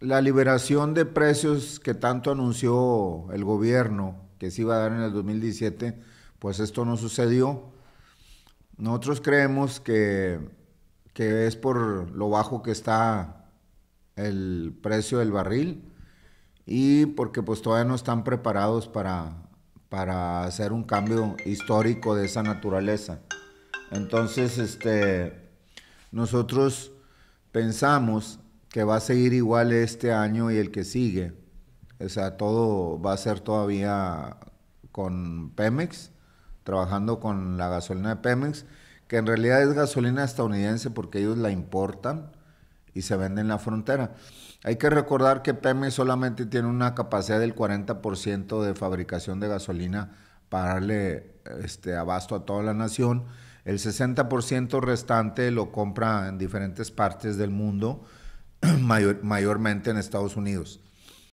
La liberación de precios que tanto anunció el gobierno que se iba a dar en el 2017, pues esto no sucedió. Nosotros creemos que, es por lo bajo que está el precio del barril y porque pues todavía no están preparados para, para hacer un cambio histórico de esa naturaleza. Entonces, este, nosotros pensamos que va a seguir igual este año y el que sigue. O sea, todo va a ser todavía con Pemex, trabajando con la gasolina de Pemex, que en realidad es gasolina estadounidense porque ellos la importan y se vende en la frontera. Hay que recordar que Pemex solamente tiene una capacidad del 40% de fabricación de gasolina para darle este, abasto a toda la nación. El 60% restante lo compra en diferentes partes del mundo mayormente en Estados Unidos.